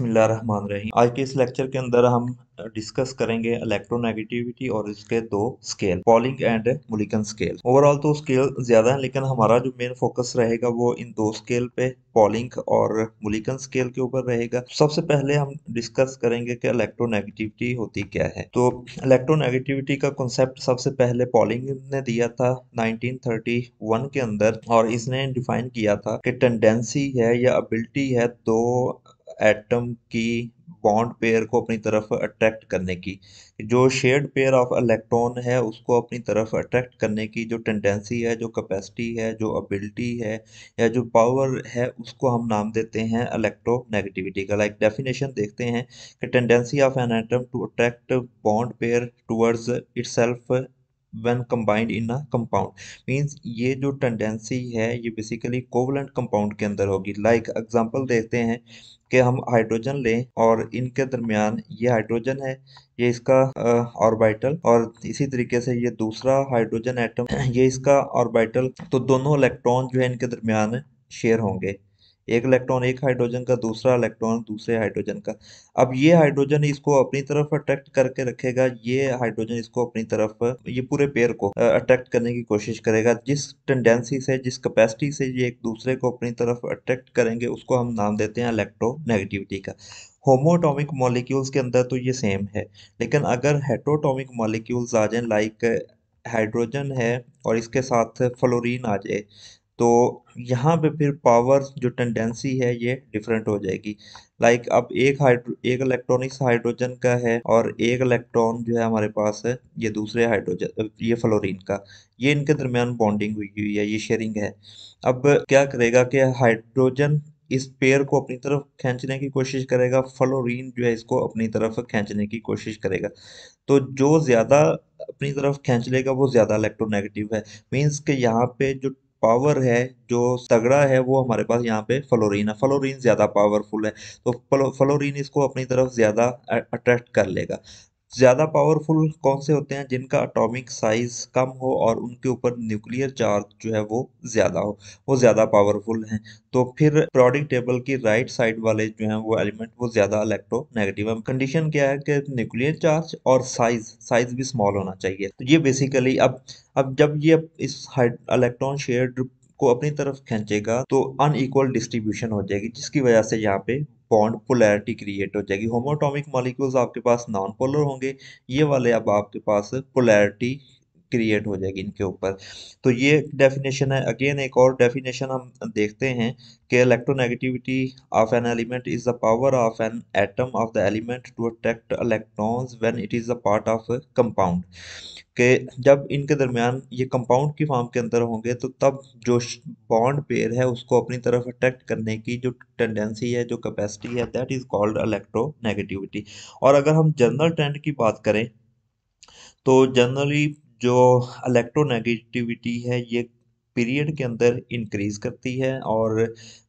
रहीम आज के इस लेक्चर के अंदर हम डिस्कस करेंगे इलेक्ट्रोनेगेटिविटी और इसके दो scale Pauling and Mulliken scale overall तो स्केल ज़्यादा है लेकिन हमारा जो मेन फोकस रहेगा वो इन दो स्केल पे पॉलिंग और मुलिकन स्केल के ऊपर रहेगा सबसे पहले हम डिस्कस करेंगे कि इलेक्ट्रोनेगेटिविटी होती क्या है तो इलेक्ट्रोनेगेटिविटी का कॉन्सेप्ट सबसे पहले पॉलिंग ने दिया था नाइनटीन के अंदर और इसने डिफाइन किया था कि टेंडेंसी है या अबिलिटी है दो एटम की बॉन्ड पेयर को अपनी तरफ अट्रैक्ट करने की जो शेयर्ड पेयर ऑफ इलेक्ट्रॉन है उसको अपनी तरफ अट्रैक्ट करने की जो टेंडेंसी है जो कैपेसिटी है जो एबिलिटी है या जो पावर है उसको हम नाम देते हैं इलेक्ट्रोनेगेटिविटी का लाइक डेफिनेशन देखते हैं कि tendency of an atom to attract bond pair towards itself when combined in a compound means ये जो टेंडेंसी है ये बेसिकली कोवलेंट कंपाउंड के अंदर होगी लाइक like एग्जाम्पल देखते हैं कि हम हाइड्रोजन लें और इनके दरमियान ये हाइड्रोजन है ये इसका ऑर्बिटल और इसी तरीके से ये दूसरा हाइड्रोजन एटम ये इसका ऑर्बिटल तो दोनों इलेक्ट्रॉन जो है इनके दरमियान शेयर होंगे एक इलेक्ट्रॉन एक हाइड्रोजन का दूसरा इलेक्ट्रॉन दूसरे हाइड्रोजन का अब ये हाइड्रोजन इसको अपनी तरफ अट्रैक्ट करके रखेगा ये हाइड्रोजन इसको अपनी तरफ ये पूरे पेयर को अट्रैक्ट करने की कोशिश करेगा जिस टेंडेंसी से जिस कैपेसिटी से ये एक दूसरे को अपनी तरफ अट्रैक्ट करेंगे उसको हम नाम देते हैं इलेक्ट्रोनेगेटिविटी का होमोटॉमिक मॉलिक्यूल्स के अंदर तो ये सेम है लेकिन अगर हेट्रोटॉमिक मॉलिक्यूल्स आ जाए लाइक हाइड्रोजन है और इसके साथ फ्लोरीन आ जाए तो यहाँ पे फिर पावर जो टेंडेंसी है ये डिफरेंट हो जाएगी लाइक like अब एक हाइड्रो एक इलेक्ट्रॉनिक्स हाइड्रोजन का है और एक इलेक्ट्रॉन जो है हमारे पास है ये दूसरे हाइड्रोजन ये फ्लोरीन का ये इनके दरमियान बॉन्डिंग हुई हुई है ये शेयरिंग है अब क्या करेगा कि हाइड्रोजन इस पेयर को अपनी तरफ खींचने की कोशिश करेगा फ्लोरीन जो है इसको अपनी तरफ खींचने की कोशिश करेगा तो जो ज़्यादा अपनी तरफ खींच लेगा वो ज़्यादा इलेक्ट्रोनेगेटिव है मीन्स के यहाँ पे जो पावर है जो तगड़ा है वो हमारे पास यहाँ पे फ्लोरीन है फ्लोरीन ज़्यादा पावरफुल है तो फ्लोरीन इसको अपनी तरफ ज़्यादा अट्रैक्ट कर लेगा ज़्यादा पावरफुल कौन से होते हैं जिनका अटोमिक साइज़ कम हो और उनके ऊपर न्यूक्लियर चार्ज जो है वो ज़्यादा हो वो ज़्यादा पावरफुल हैं तो फिर प्रोडिक टेबल की राइट साइड वाले जो हैं वो एलिमेंट वो ज़्यादा इलेक्ट्रो नेगेटिव है कंडीशन क्या है कि न्यूक्लियर चार्ज और साइज़ साइज़ भी स्मॉल होना चाहिए तो ये बेसिकली अब अब जब ये इस इलेक्ट्रॉन शेयर को अपनी तरफ खींचेगा तो अनईक्वल डिस्ट्रीब्यूशन हो जाएगी जिसकी वजह से यहाँ पे बॉन्ड पोलैरिटी क्रिएट हो जाएगी होमोटोमिक मॉलिक्यूल्स आपके पास नॉन पोलर होंगे ये वाले अब आपके पास पोलैरिटी क्रिएट हो जाएगी इनके ऊपर तो ये डेफिनेशन है अगेन एक और डेफिनेशन हम देखते हैं कि electronegativity of an element is the power of an atom of the element to attract electrons when it is a part of compound के जब इनके दरमियान ये कंपाउंड की फॉर्म के अंदर होंगे तो तब जो बॉन्ड पेयर है उसको अपनी तरफ अट्रैक्ट करने की जो टेंडेंसी है जो कैपेसिटी है दैट इज़ कॉल्ड इलेक्ट्रोनेगेटिविटी और अगर हम जनरल ट्रेंड की बात करें तो जनरली जो इलेक्ट्रोनेगेटिविटी है ये पीरियड के अंदर इंक्रीज करती है और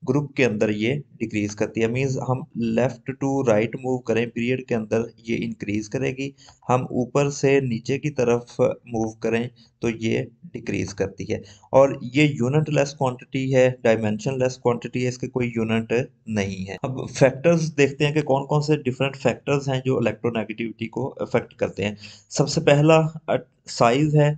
ग्रुप के अंदर ये डिक्रीज करती है मीन्स हम लेफ़्ट टू राइट मूव करें पीरियड के अंदर ये इंक्रीज करेगी हम ऊपर से नीचे की तरफ मूव करें तो ये डिक्रीज करती है और ये यूनिट लेस क्वान्टिटी है डायमेंशन लेस क्वान्टिटी है इसके कोई यूनिट नहीं है अब फैक्टर्स देखते हैं कि कौन कौन से डिफरेंट फैक्टर्स हैं जो इलेक्ट्रोनेगेटिविटी को अफेक्ट करते हैं सबसे पहला साइज़ है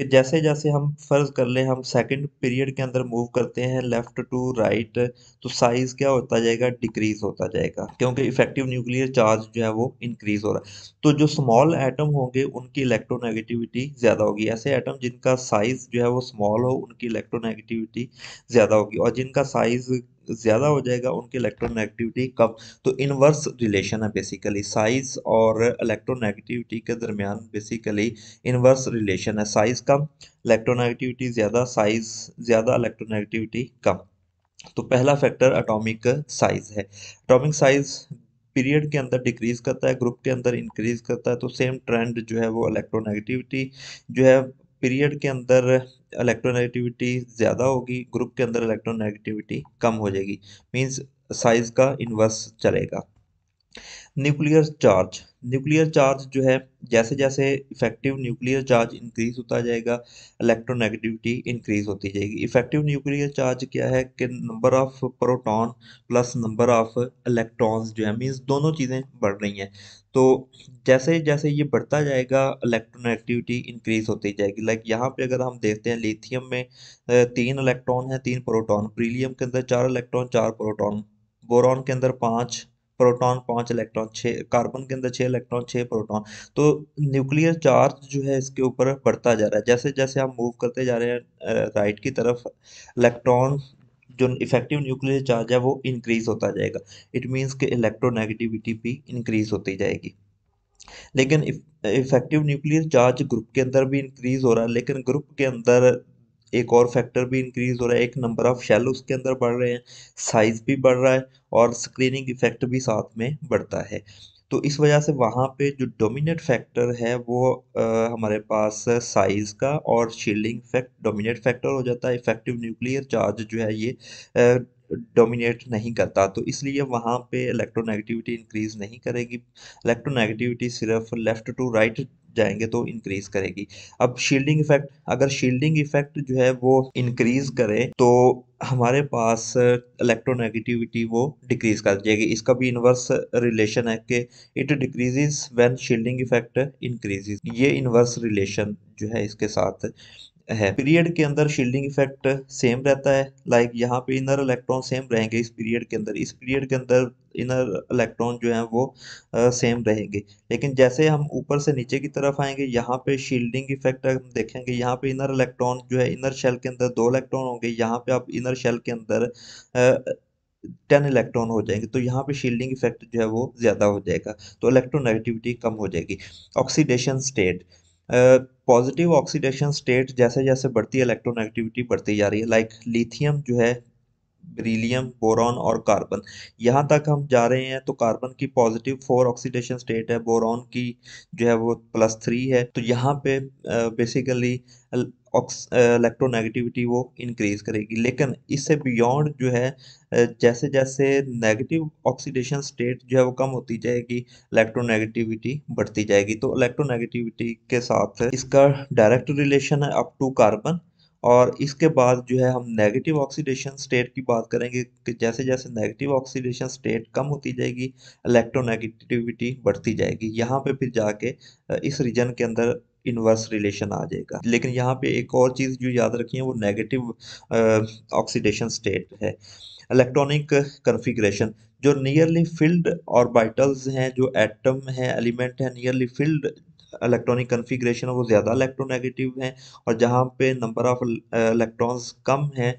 कि जैसे जैसे हम फ़र्ज़ कर लें हम सेकंड पीरियड के अंदर मूव करते हैं लेफ़्ट टू राइट तो साइज़ क्या होता जाएगा डिक्रीज़ होता जाएगा क्योंकि इफ़ेक्टिव न्यूक्लियर चार्ज जो है वो इंक्रीज़ हो रहा है तो जो स्मॉल एटम होंगे उनकी इलेक्ट्रोनेगेटिविटी ज़्यादा होगी ऐसे एटम जिनका साइज़ जो है वो स्मॉल हो उनकी इलेक्ट्रोनेगेटिविटी ज़्यादा होगी और जिनका साइज़ ज़्यादा हो जाएगा उनकी इलेक्ट्रोनेगेटिविटी कम तो इनवर्स रिलेशन है बेसिकली साइज और इलेक्ट्रोनेगेटिविटी के दरमियान बेसिकली इनवर्स रिलेशन है साइज कम इलेक्ट्रोनेगेटिविटी ज़्यादा साइज ज़्यादा इलेक्ट्रोनेगेटिविटी कम तो पहला फैक्टर एटॉमिक साइज है एटॉमिक साइज पीरियड के अंदर डिक्रीज करता है ग्रुप के अंदर इंक्रीज करता है तो सेम ट्रेंड जो है वो इलेक्ट्रोनेगेटिविटी जो है पीरियड के अंदर इलेक्ट्रोनेगेटिविटी ज़्यादा होगी ग्रुप के अंदर इलेक्ट्रोनेगेटिविटी कम हो जाएगी मीन्स साइज़ का इन्वर्स चलेगा न्यूक्लियर चार्ज न्यूक्लियर चार्ज जो है जैसे जैसे इफेक्टिव न्यूक्लियर चार्ज इंक्रीज होता जाएगा इलेक्ट्रोनेगेटिविटी इंक्रीज होती जाएगी इफेक्टिव न्यूक्लियर चार्ज क्या है कि number of proton plus number of electrons जो है मींस दोनों चीज़ें बढ़ रही हैं तो जैसे जैसे ये बढ़ता जाएगा इलेक्ट्रोनेगेटिविटी इंक्रीज होती जाएगी लाइक यहाँ पे अगर हम देखते हैं लिथियम में तीन इलेक्ट्रॉन है तीन प्रोटॉन ब्रिलियम के अंदर चार इलेक्ट्रॉन चार प्रोटॉन बोरॉन के अंदर पाँच प्रोटॉन पाँच इलेक्ट्रॉन छः कार्बन के अंदर छः इलेक्ट्रॉन छः प्रोटॉन तो न्यूक्लियर चार्ज जो है इसके ऊपर बढ़ता जा रहा है जैसे जैसे आप मूव करते जा रहे हैं राइट की तरफ इलेक्ट्रॉन जो इफेक्टिव न्यूक्लियर चार्ज है वो इंक्रीज होता जाएगा इट मीन्स कि इलेक्ट्रोनेगेटिविटी भी इंक्रीज होती जाएगी लेकिन इफेक्टिव न्यूक्लियर चार्ज ग्रुप के अंदर भी इंक्रीज हो रहा है लेकिन ग्रुप के अंदर एक और फैक्टर भी इंक्रीज़ हो रहा है एक नंबर ऑफ़ शेल उसके अंदर बढ़ रहे हैं साइज़ भी बढ़ रहा है और स्क्रीनिंग इफ़ेक्ट भी साथ में बढ़ता है तो इस वजह से वहाँ पे जो डोमिनेट फैक्टर है वो आ, हमारे पास साइज़ का और शील्डिंग इफेक्ट डोमिनेट फैक्टर हो जाता है इफेक्टिव न्यूक्लियर चार्ज जो है ये डोमिनेट नहीं करता तो इसलिए वहाँ पे इलेक्ट्रोनेगेटिविटी इंक्रीज़ नहीं करेगी इलेक्ट्रोनेगेटिविटी सिर्फ लेफ़्ट टू राइट जाएंगे तो इंक्रीज करेगी अब शील्डिंग इफेक्ट अगर शील्डिंग इफेक्ट जो है वो इंक्रीज करे तो हमारे पास इलेक्ट्रोनेगेटिविटी वो डिक्रीज कर जाएगी इसका भी इनवर्स रिलेशन है कि it decreases when shielding effect increases ये इन्वर्स रिलेशन जो है इसके साथ है पीरियड के अंदर शील्डिंग इफेक्ट सेम रहता है लाइक यहाँ पे इनर इलेक्ट्रॉन सेम रहेंगे इस पीरियड के अंदर इस पीरियड के अंदर इनर इलेक्ट्रॉन जो है वो आ, सेम रहेंगे लेकिन जैसे हम ऊपर से नीचे की तरफ आएंगे यहाँ पे शील्डिंग इफेक्ट हम देखेंगे यहाँ पे इनर इलेक्ट्रॉन जो है इनर शेल के अंदर दो इलेक्ट्रॉन होंगे यहाँ पे आप इनर शेल के अंदर टेन इलेक्ट्रॉन हो जाएंगे तो यहाँ पे शील्डिंग इफेक्ट जो है वो ज़्यादा हो जाएगा तो इलेक्ट्रोनेगेटिविटी कम हो जाएगी oxidation state positive oxidation state जैसे जैसे बढ़ती है इलेक्ट्रोनेगेटिविटी बढ़ती जा रही है लाइक like लिथियम जो है beryllium, बोरॉन और कार्बन यहाँ तक हम जा रहे हैं तो कार्बन की पॉजिटिव फोर ऑक्सीडेशन स्टेट है बोरॉन की जो है वो प्लस थ्री है तो यहाँ पे बेसिकली इलेक्ट्रोनेगेटिविटी वो इंक्रीज करेगी लेकिन इससे बियॉन्ड जो है जैसे जैसे नेगेटिव ऑक्सीडेशन स्टेट जो है वो कम होती जाएगी इलेक्ट्रोनेगेटिविटी बढ़ती जाएगी तो इलेक्ट्रोनेगेटिविटी के साथ इसका डायरेक्ट रिलेशन है अप टू कार्बन और इसके बाद जो है हम नेगेटिव ऑक्सीडेशन स्टेट की बात करेंगे कि जैसे जैसे नेगेटिव ऑक्सीडेशन स्टेट कम होती जाएगी इलेक्ट्रोनेगेटिविटी बढ़ती जाएगी यहाँ पे फिर जाके इस रीजन के अंदर इन्वर्स रिलेशन आ जाएगा लेकिन यहाँ पे एक और चीज़ जो याद रखिए वो नेगेटिव ऑक्सीडेशन स्टेट है इलेक्ट्रॉनिक कन्फिग्रेशन जो नियरली फिल्ड ऑर्बिटल्स हैं जो एटम हैं एलिमेंट हैं नियरली फिल्ड इलेक्ट्रॉनिक कन्फिग्रेशन है वो ज़्यादा इलेक्ट्रोनेगेटिव हैं और जहाँ पे नंबर ऑफ इलेक्ट्रॉन्स कम हैं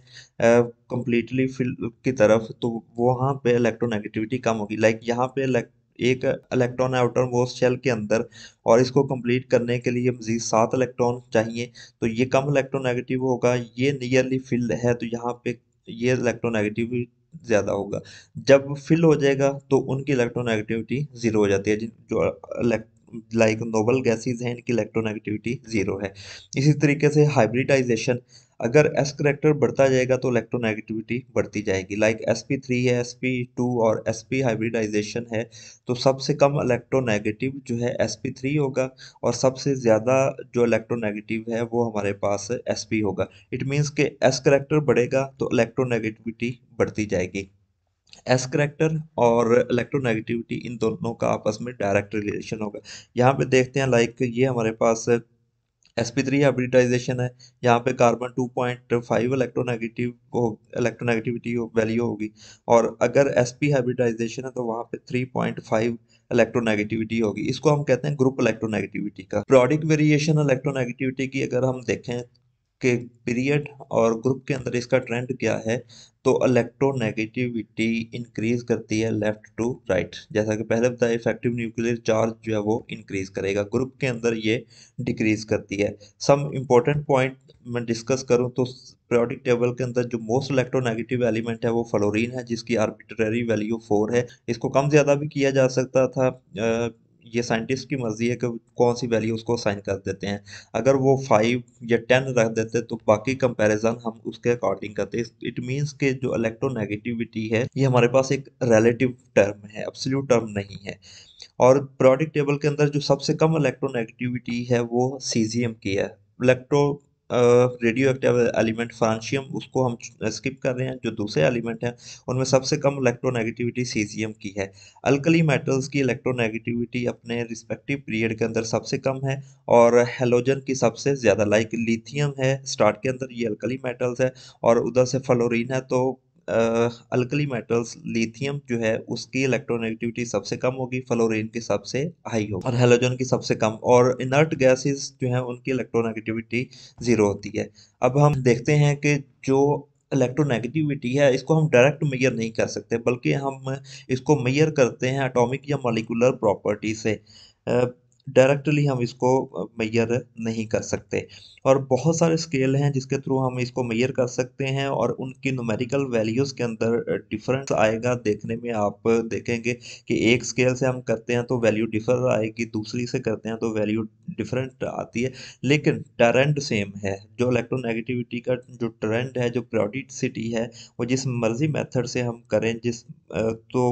कम्प्लीटली uh, फिल की तरफ तो वहाँ पे इलेक्ट्रोनेगेटिविटी कम होगी लाइक यहाँ पे एक इलेक्ट्रॉन है आउटर मोस्ट शेल के अंदर और इसको कंप्लीट करने के लिए मजीद सात इलेक्ट्रॉन चाहिए तो ये कम इलेक्ट्रोनेगेटिव होगा ये नियरली फिल है तो यहाँ पे ये इलेक्ट्रोनेगेटिव ज़्यादा होगा जब फिल हो जाएगा तो उनकी इलेक्ट्रोनेगेटिविटी ज़ीरो हो जाती है जो uh, लाइक नोबल गैसेज हैं इनकी इलेक्ट्रोनेगेटिविटी जीरो है इसी तरीके से हाइब्रिडाइजेशन अगर एस करेक्टर बढ़ता जाएगा तो इलेक्ट्रोनेगेटिविटी बढ़ती जाएगी लाइक एस पी थ्री है एस पी टू और एस पी हाइब्रिडाइजेशन है तो सबसे कम इलेक्ट्रोनेगेटिव जो है एस पी थ्री होगा और सबसे ज़्यादा जो इलेक्ट्रोनेगेटिव है वो हमारे पास एस पी होगा इट मीन्स के एस करेक्टर बढ़ेगा तो इलेक्ट्रोनेगेटिविटी बढ़ती जाएगी एस करेक्टर और इलेक्ट्रोनेगेटिविटी इन दोनों का आपस में डायरेक्ट रिलेशन होगा यहाँ पे देखते हैं लाइक ये हमारे पास एस पी थ्री हाइब्रिडाइजेशन है यहाँ पे carbon two point five electronegative हो इलेक्ट्रोनेगेटिविटी वैल्यू होगी और अगर एस पी हाइब्रिडाइजेशन है तो वहाँ पे थ्री पॉइंट फाइव इलेक्ट्रोनेगेटिविटी होगी इसको हम कहते हैं ग्रुप इलेक्ट्रोनेगेटिविटी का प्रोडिक वेरिएशन इलेक्ट्रोनेगेटिविटी की अगर हम देखें के पीरियड और ग्रुप के अंदर इसका ट्रेंड क्या है तो इलेक्ट्रोनेगेटिविटी इंक्रीज करती है लेफ्ट टू राइट जैसा कि पहले बताया इफेक्टिव न्यूक्लियर चार्ज जो है वो इंक्रीज करेगा ग्रुप के अंदर ये डिक्रीज करती है सम इम्पोर्टेंट पॉइंट मैं डिस्कस करूं तो प्रोडिक टेबल के अंदर जो मोस्ट इलेक्ट्रोनेगेटिव एलिमेंट है वो फ्लोरिन है जिसकी आर्बिट्रेरी वैल्यू फोर है इसको कम ज़्यादा भी किया जा सकता था ये साइंटिस्ट की मर्ज़ी है कि कौन सी वैल्यू उसको साइन कर देते हैं अगर वो फाइव या टेन रख देते तो बाकी कंपैरिजन हम उसके अकॉर्डिंग करते इट मींस के जो इलेक्ट्रोनेगेटिविटी है ये हमारे पास एक रिलेटिव टर्म है एब्सोल्यूट टर्म नहीं है और प्रोडिक टेबल के अंदर जो सबसे कम इलेक्ट्रोनेगेटिविटी है वो सीजीएम की है electro radioactive element francium उसको हम स्किप कर रहे हैं जो दूसरे एलिमेंट हैं उनमें सबसे कम इलेक्ट्रोनेगेटिविटी सीजियम की है अल्कली मेटल्स की इलेक्ट्रोनेगेटिविटी अपने रिस्पेक्टिव पीरियड के अंदर सबसे कम है और हेलोजन की सबसे ज़्यादा लाइक लिथियम है स्टार्ट के अंदर ये अल्कली मेटल्स है और उधर से फ्लोरिन है तो अल्कली मेटल्स लिथियम जो है उसकी इलेक्ट्रोनेगेटिविटी सबसे कम होगी फ्लोरीन की सबसे हाई होगी और हेलोजन की सबसे कम और इनर्ट गैसेस जो है उनकी इलेक्ट्रोनेगेटिविटी ज़ीरो होती है अब हम देखते हैं कि जो इलेक्ट्रोनेगेटिविटी है इसको हम डायरेक्ट मेयर नहीं कर सकते बल्कि हम इसको मेयर करते हैं एटॉमिक या मॉलिकुलर प्रॉपर्टी से डायरेक्टली हम इसको मैयर नहीं कर सकते और बहुत सारे स्केल हैं जिसके थ्रू हम इसको मैयर कर सकते हैं और उनकी नोमेरिकल वैल्यूज़ के अंदर डिफरेंस आएगा देखने में आप देखेंगे कि एक स्केल से हम करते हैं तो वैल्यू डिफर आएगी दूसरी से करते हैं तो वैल्यू डिफरेंट आती है लेकिन ट्रेंड सेम है जो इलेक्ट्रोनेगेटिविटी का जो ट्रेंड है जो प्रोडिटिटी है वो जिस मर्जी मेथड से हम करें जिस तो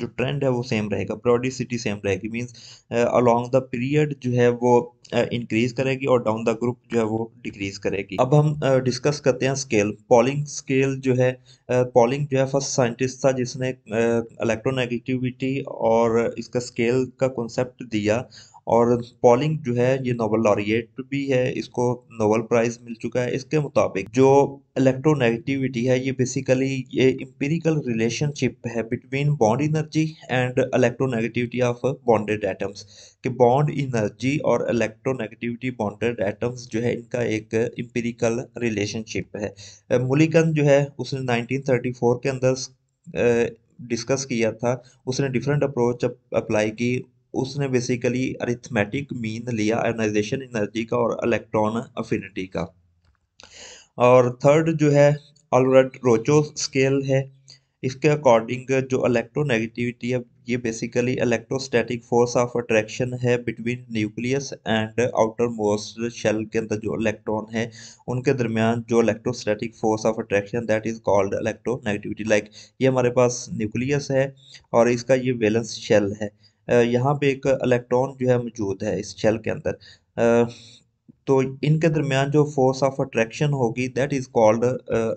जो ट्रेंड है वो सेम रहेगा प्रोडिसिटी सेम रहेगी मीन्स अलॉन्ग द पीरियड जो है वो इंक्रीज uh, करेगी और डाउन द ग्रुप जो है वो डिक्रीज करेगी अब हम डिस्कस uh, करते हैं स्केल पॉलिंग स्केल जो है पॉलिंग uh, जो है फर्स्ट साइंटिस्ट था जिसने इलेक्ट्रोनेगेटिविटी और इसका स्केल का कॉन्सेप्ट दिया और पॉलिंग जो है ये नोबल लॉरिएट भी है इसको नोबल प्राइज मिल चुका है इसके मुताबिक जो इलेक्ट्रोनेगेटिविटी है ये बेसिकली ये इम्पेरिकल रिलेशनशिप है between bond energy and electronegativity of bonded atoms कि बॉन्ड इनर्जी और इलेक्ट्रोनेगेटिविटी बॉन्डेड एटम्स जो है इनका एक इम्पेरिकल रिलेशनशिप है मुलिकन जो है उसने 1934 के अंदर डिस्कस किया था उसने डिफरेंट अप्रोच अप्लाई की उसने बेसिकली अरिथमेटिक मीन लिया आयोनाइजेशन एनर्जी का और इलेक्ट्रॉन अफिनिटी का और थर्ड जो है ऑलरेड रोचो स्केल है इसके अकॉर्डिंग जो इलेक्ट्रोनेगेटिविटी है ये basically electrostatic force of attraction है between nucleus and outermost shell के अंदर जो इलेक्ट्रॉन है उनके दरमियान जो electrostatic force of attraction that is called electronegativity like ये हमारे पास न्यूक्लियस है और इसका ये वेलेंस शेल है यहाँ पे एक इलेक्ट्रॉन जो है मौजूद है इस शेल के अंदर तो इनके दरमियान जो फोर्स ऑफ अट्रैक्शन होगी that is called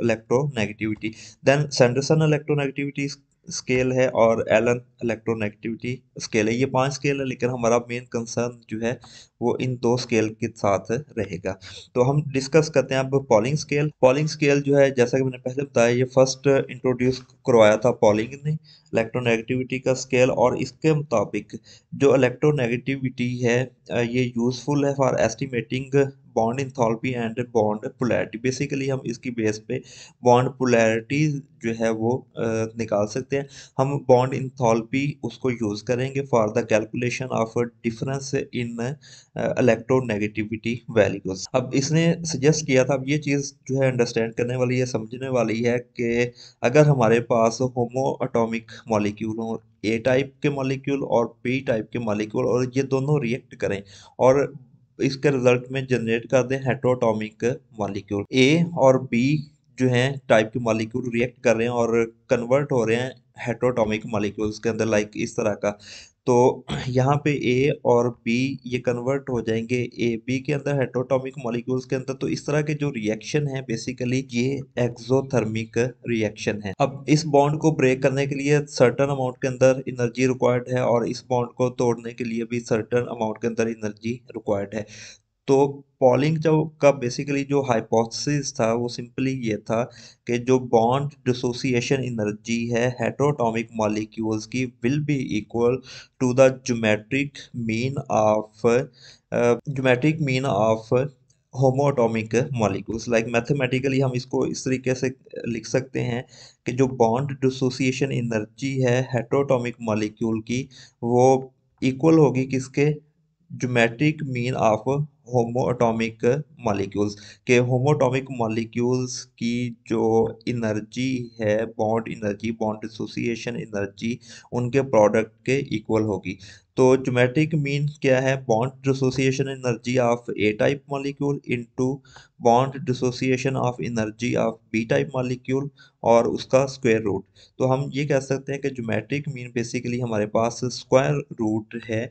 electronegativity then Sanderson electronegativity scale है और एलन इलेक्ट्रोनेगेटिविटी स्केल है ये पांच स्केल है लेकिन हमारा मेन कंसर्न जो है वो इन दो स्केल के साथ रहेगा तो हम डिस्कस करते हैं अब पॉलिंग स्केल पॉलिंग स्केल जो है जैसा कि मैंने पहले बताया ये फर्स्ट इंट्रोड्यूस करवाया था पॉलिंग ने इलेक्ट्रोनेगेटिविटी का स्केल और इसके मुताबिक जो इलेक्ट्रोनेगेटिविटी है ये यूज़फुल है for estimating bond enthalpy and bond polarity basically हम इसकी बेस पे बॉन्ड पोलैरिटी जो है वो निकाल सकते हैं हम बॉन्ड इंथॉल्पी उसको यूज़ करेंगे for the calculation of difference in electronegativity values अब इसने सजेस्ट किया था अब ये चीज़ जो है अंडरस्टैंड करने वाली है समझने वाली है कि अगर हमारे पास होमो अटोमिक मॉलिक्यूल हो ए टाइप के मॉलिक्यूल और पी टाइप के मॉलिक्यूल और ये दोनों रिएक्ट करें और इसके रिजल्ट में जनरेट कर दें हेट्रोटोमिक मालिक्यूल ए और बी जो है टाइप के मालिक्यूल रिएक्ट कर रहे हैं और कन्वर्ट हो रहे हैं हेट्रोटोमिक मालिक्यूल्स के अंदर लाइक इस तरह का तो यहाँ पे ए और बी ये कन्वर्ट हो जाएंगे ए बी के अंदर हेट्रोटॉमिक मॉलिक्यूल्स के अंदर तो इस तरह के जो रिएक्शन है बेसिकली ये एक्सोथर्मिक रिएक्शन है अब इस बॉन्ड को ब्रेक करने के लिए सर्टन अमाउंट के अंदर एनर्जी रिक्वायर्ड है और इस बॉन्ड को तोड़ने के लिए भी सर्टन अमाउंट के अंदर एनर्जी रिक्वायर्ड है तो पॉलिंग जो का बेसिकली जो हाइपोथेसिस था वो सिंपली ये था कि जो बॉन्ड डिसोसिएशन एनर्जी है हेटरोटॉमिक मॉलिक्यूल्स की will be equal to the geometric mean of geometric mean of homoatomic molecules like mathematically हम इसको इस तरीके से लिख सकते हैं कि जो बॉन्ड डिसोसिएशन एनर्जी है हेटरोटॉमिक मॉलिक्यूल की वो इक्वल होगी किसके geometric mean of homoatomic molecules के होमोटॉमिक मॉलिक्यूल्स की जो इनर्जी है bond energy bond association energy उनके प्रोडक्ट के इक्वल होगी तो जोमेट्रिक मीन क्या है bond dissociation energy of A type molecule into bond dissociation of energy of B type molecule और उसका स्क्वायर रूट तो हम ये कह सकते हैं कि जोमेट्रिक मीन बेसिकली हमारे पास स्क्वायर रूट है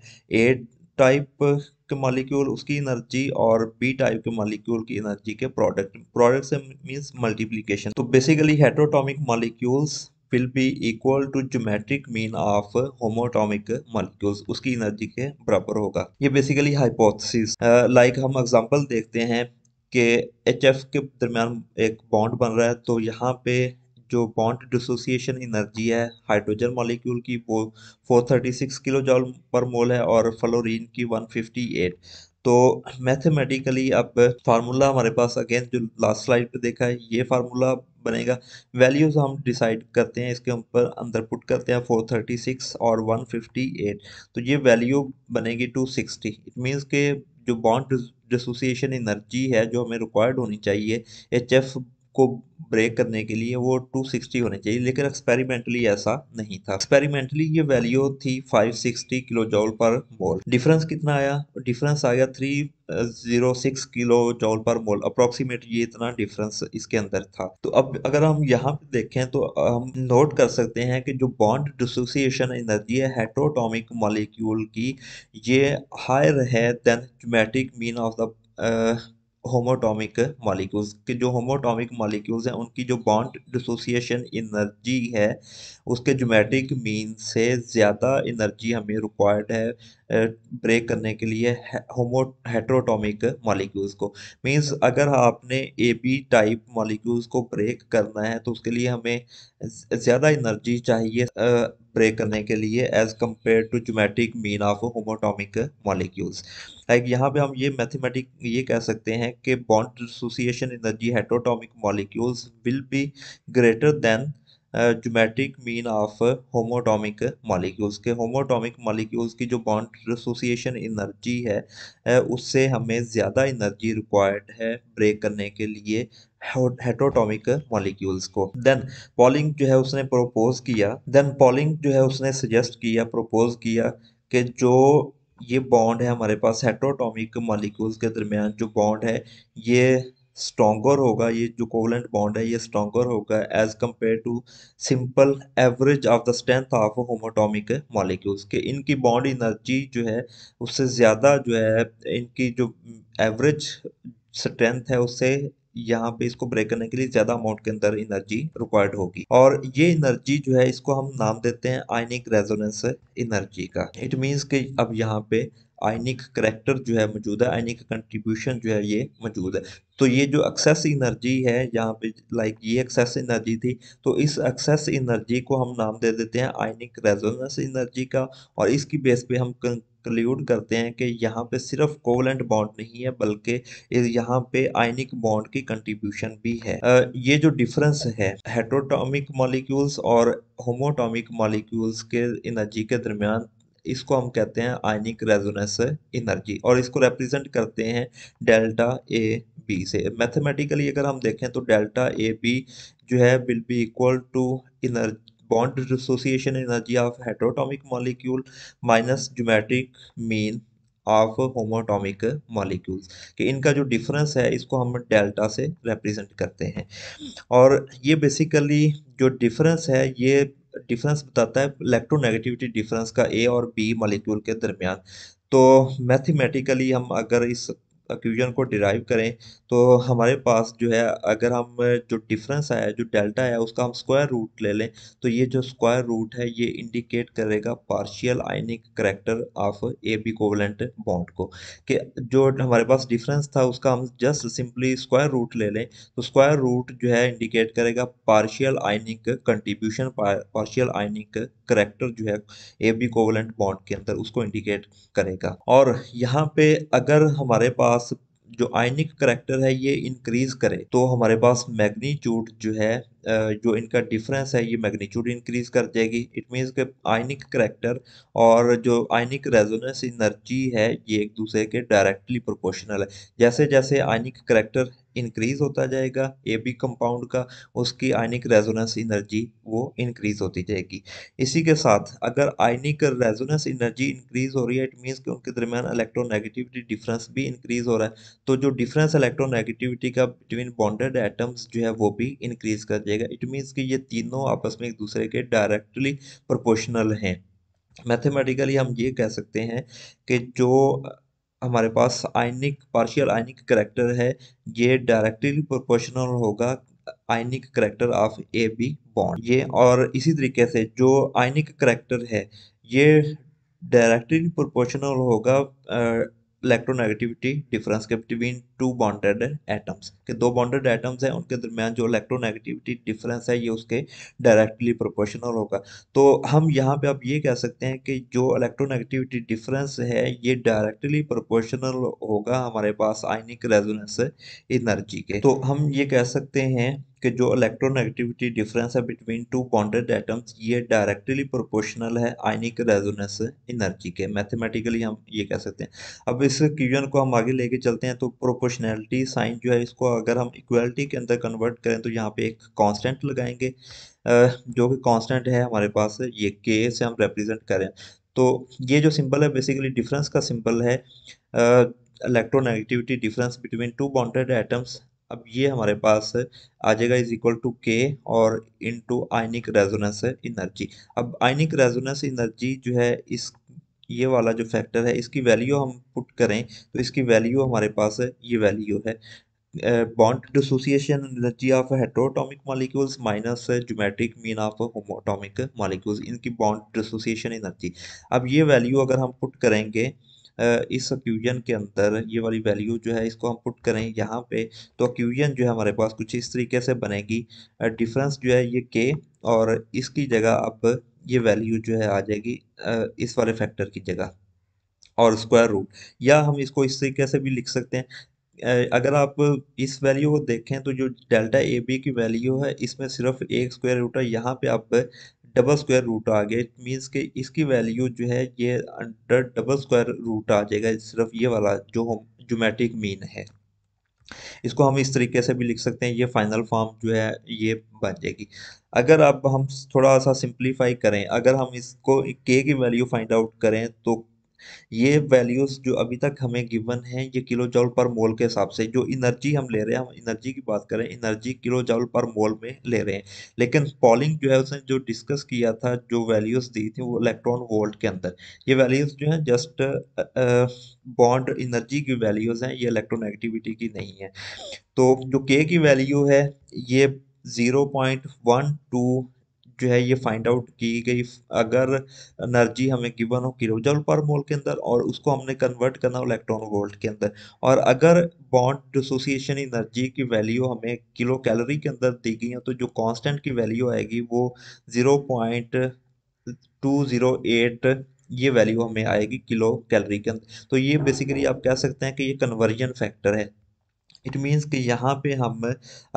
ए टाइप के मॉलिक्यूल उसकी एनर्जी और बी टाइप के मॉलिक्यूल की एनर्जी के प्रोडक्ट प्रोडक्ट से मीन्स मल्टीप्लीकेशन तो basically heteroatomic molecules will be equal to geometric mean of homoatomic molecules उसकी एनर्जी के बराबर होगा ये बेसिकली हाइपोथसिस लाइक हम एग्जाम्पल देखते हैं कि एच के दरमियान एक बॉन्ड बन रहा है तो यहाँ पे जो बॉन्ड डिसोसिएशन एनर्जी है हाइड्रोजन मॉलिक्यूल की वो 436 किलो जॉल पर मोल है और फ्लोरीन की 158 तो मैथमेटिकली अब फार्मूला हमारे पास अगेन जो लास्ट स्लाइड पे देखा है ये फार्मूला बनेगा वैल्यूज़ हम डिसाइड करते हैं इसके ऊपर अंदर पुट करते हैं 436 और 158 तो ये वैल्यू बनेगी 260 इट मींस के जो बॉन्ड डिसोसिएशन एनर्जी है जो हमें रिक्वायर्ड होनी चाहिए एच एफ को ब्रेक करने के लिए वो 260 होने चाहिए लेकिन एक्सपेरिमेंटली ऐसा नहीं था एक्सपेरिमेंटली ये वैल्यू थी 560 किलो जॉल पर मोल डिफरेंस कितना आया डिफरेंस आया three zero six kilo joule per mole approximate ये इतना डिफरेंस इसके अंदर था तो अब अगर हम यहाँ पे देखें तो हम नोट कर सकते हैं कि जो बॉन्ड डिसोसिएशन एनर्जी है हेट्रोटोमिक मॉलिक्यूल की ये हायर है then geometric mean of the homoatomic molecules के जो होमोटॉमिक मॉलिक्यूल्स हैं उनकी जो बॉन्ड डिसोसिएशन एनर्जी है उसके जोमेट्रिक मीन से ज़्यादा एनर्जी हमें रिक्वायर्ड है ब्रेक करने के लिए होमो हेट्रोटोमिक मॉलिक्यूल्स को मींस अगर आपने ए बी टाइप मॉलिक्यूल्स को ब्रेक करना है तो उसके लिए हमें ज़्यादा एनर्जी चाहिए ब्रेक करने के लिए as compare to geometric mean of homoatomic molecules like यहाँ पे हम ये मैथमेटिक ये कह सकते हैं कि bond association energy heteroatomic molecules will be greater than geometric mean of homoatomic molecules के होमोटॉमिक मॉलिक्यूल्स की जो बॉन्ड एसोसिएशन एनर्जी है उससे हमें ज़्यादा एनर्जी रिक्वायर्ड है ब्रेक करने के लिए हेटोटॉमिक मॉलिक्यूल्स को देन पॉलिंग जो है उसने प्रोपोज किया देन पॉलिंग जो है उसने सजेस्ट किया प्रोपोज किया कि जो ये बॉन्ड है हमारे पास हेटोटॉमिक मॉलिक्यूल्स के दरमियान जो बॉन्ड है ये स्ट्रोंगर होगा ये जो कोवलेंट बॉन्ड है ये स्ट्रोंगर होगा as compare to simple average of the strength of homoatomic molecules के इनकी बॉन्ड एनर्जी जो है उससे ज़्यादा जो है इनकी जो एवरेज स्ट्रेंथ है उससे यहाँ पे इसको ब्रेक करने के लिए ज़्यादा अमाउंट के अंदर एनर्जी रिक्वायर्ड होगी और ये एनर्जी जो है इसको हम नाम देते हैं आयनिक रेजोनेंस एनर्जी का इट मीन्स कि अब यहाँ पे आयनिक करेक्टर जो है मौजूद है आयनिक कंट्रीब्यूशन जो है ये मौजूद है तो ये जो एक्सेस इनर्जी है यहाँ पे लाइक ये एक्सेस एनर्जी थी तो इस एक्सेस इनर्जी को हम नाम दे देते हैं आयनिक रेजोनेंस एनर्जी का और इसकी बेस पे हम कंक्लूड करते हैं कि यहाँ पे सिर्फ कोवलेंट बॉन्ड नहीं है बल्कि यहाँ पे आयनिक बॉन्ड की कंट्रीब्यूशन भी है ये जो डिफरेंस है हेट्रोटॉमिक मॉलिक्यूल्स और होमोटॉमिक मॉलिक्यूल्स के एनर्जी के दरमियान इसको हम कहते हैं आयनिक रेजोनेंस एनर्जी और इसको रिप्रेजेंट करते हैं डेल्टा ए बी से मैथमेटिकली अगर हम देखें तो डेल्टा ए बी जो है will be equal to energy bond dissociation energy of heteroatomic molecule minus geometric mean of homoatomic molecules कि इनका जो डिफरेंस है इसको हम डेल्टा से रिप्रेजेंट करते हैं और ये बेसिकली जो डिफरेंस है ये डिफरेंस बताता है इलेक्ट्रोनेगेटिविटी डिफरेंस का ए और बी मालिक्यूल के दरमियान तो मैथमेटिकली हम अगर इस इक्वेशन को डिराइव करें तो हमारे पास जो है अगर हम जो डिफरेंस आया जो डेल्टा है उसका हम स्क्वायर रूट ले लें तो ये जो स्क्वायर रूट है ये इंडिकेट करेगा partial ionic character of A B covalent bond को कि जो हमारे पास डिफरेंस था उसका हम जस्ट सिंपली स्क्वायर रूट ले लें तो स्क्वायर रूट जो है इंडिकेट करेगा partial ionic contribution partial ionic character जो है ए बी कोवलेंट बॉन्ड के अंदर उसको इंडिकेट करेगा और यहाँ पे अगर हमारे पास पास जो आयनिक करेक्टर है ये इंक्रीज करे तो हमारे पास मैग्नीट्यूड जो है जो इनका डिफरेंस है ये मैग्नीट्यूड इंक्रीज कर जाएगी इट मीन्स के आइनिक करेक्टर और जो आइनिक रेजोनेंस इनर्जी है ये एक दूसरे के डायरेक्टली प्रोपोर्शनल है जैसे जैसे आइनिक करेक्टर इंक्रीज होता जाएगा ए बी कंपाउंड का उसकी आइनिक रेजोनेंस एनर्जी वो इंक्रीज होती जाएगी इसी के साथ अगर आइनिक रेजोनेंस एनर्जी इंक्रीज हो रही है इट मीन्स कि उनके दरमियान इलेक्ट्रोनेगेटिविटी डिफरेंस भी इंक्रीज हो रहा है तो जो डिफरेंस इलेक्ट्रोनेगेटिविटी का बिटवीन बॉन्डेड एटम्स जो है वो भी इंक्रीज कर जाएगा मिलेगा इट मीन्स कि ये तीनों आपस में एक दूसरे के डायरेक्टली प्रोपोर्शनल हैं मैथमेटिकली हम ये कह सकते हैं कि जो हमारे पास आइनिक पार्शियल आइनिक करेक्टर है ये डायरेक्टली प्रोपोर्शनल होगा ionic character of A B bond ये और इसी तरीके से जो आइनिक करेक्टर है ये डायरेक्टली प्रोपोर्शनल होगा इलेक्ट्रोनेगेटिविटी डिफरेंस के बिटवीन टू बॉन्डेड एटम्स के दो बॉन्डेड एटम्स हैं उनके दरमियान जो इलेक्ट्रोनेगेटिविटी डिफरेंस है ये उसके डायरेक्टली प्रोपोर्शनल होगा तो हम यहाँ पे आप ये कह सकते हैं कि जो इलेक्ट्रोनेगेटिविटी डिफरेंस है ये डायरेक्टली प्रोपोर्शनल होगा हमारे पास आइनिक रेजोनेंस एनर्जी के तो हम ये कह सकते हैं कि जो इलेक्ट्रोनेगेटिविटी डिफरेंस है बिटवीन टू बॉन्डेड एटम्स ये डायरेक्टली प्रोपोर्शनल है आइनिक रेजोनेंस एनर्जी के मैथमेटिकली हम ये कह सकते हैं अब इस क्यूजन को हम आगे लेके चलते हैं तो प्रोपोर्शनैलिटी साइन जो है इसको अगर हम इक्वलिटी के अंदर कन्वर्ट करें तो यहाँ पे एक कॉन्स्टेंट लगाएंगे जो कि कॉन्स्टेंट है हमारे पास ये के से हम रिप्रेजेंट करें तो ये जो सिंबल है बेसिकली डिफरेंस का सिंबल है electronegativity difference between two bonded atoms अब ये हमारे पास आ जाएगा इज इक्वल टू के और इनटू आइनिक रेजोनेंस एनर्जी अब आइनिक रेजोनेंस एनर्जी जो है इस ये वाला जो फैक्टर है इसकी वैल्यू हम पुट करें तो इसकी वैल्यू हमारे पास ये वैल्यू है bond dissociation energy of heteroatomic molecules minus geometric mean of homoatomic molecules इनकी बॉन्ड डिसोसिएशन एनर्जी अब ये वैल्यू अगर हम पुट करेंगे इस अक्यूजन के अंदर ये वाली वैल्यू जो है इसको हम पुट करें यहाँ पे तो अक्यूजन जो है हमारे पास कुछ इस तरीके से बनेगी डिफरेंस जो है ये के और इसकी जगह अब ये वैल्यू जो है आ जाएगी इस वाले फैक्टर की जगह और स्क्वायर रूट या हम इसको इस तरीके से भी लिख सकते हैं अगर आप इस वैल्यू को देखें तो जो डेल्टा ए बी की वैल्यू है इसमें सिर्फ एक स्क्वायर रूट है यहाँ पे आप डबल स्क्वायर रूट आ गया इट मीन्स कि इसकी वैल्यू जो है ये अंडर डबल स्क्वायर रूट आ जाएगा सिर्फ ये वाला जो हम जोमेट्रिक मीन है इसको हम इस तरीके से भी लिख सकते हैं ये फाइनल फॉर्म जो है ये बन जाएगी अगर अब हम थोड़ा सा सिंप्लीफाई करें अगर हम इसको के की वैल्यू फाइंड आउट करें तो ये वैल्यूज जो अभी तक हमें गिवन है ये किलो जॉल पर मोल के हिसाब से जो एनर्जी हम ले रहे हैं हम एनर्जी की बात करें एनर्जी किलो जॉल पर मोल में ले रहे हैं लेकिन पॉलिंग जो है उसने जो डिस्कस किया था जो वैल्यूज दी थी वो इलेक्ट्रॉन वोल्ट के अंदर ये वैल्यूज जो है जस्ट बॉन्ड इनर्जी की वैल्यूज हैं ये इलेक्ट्रोनेगेटिविटी की नहीं है तो जो के की वैल्यू है ये ज़ीरो पॉइंट वन टू जो है ये फाइंड आउट की गई अगर एनर्जी हमें गिवन हो किलो जल पर मोल के अंदर और उसको हमने कन्वर्ट करना हो इलेक्ट्रॉन वोल्ट के अंदर और अगर बॉन्ड डिसोसिएशन एनर्जी की वैल्यू हमें किलो कैलोरी के अंदर दी गई है तो जो कांस्टेंट की वैल्यू आएगी वो zero point two zero eight ये वैल्यू हमें आएगी किलो कैलोरी के अंदर तो ये बेसिकली आप कह सकते हैं कि ये कन्वर्जन फैक्टर है इट मीन्स कि यहाँ पे हम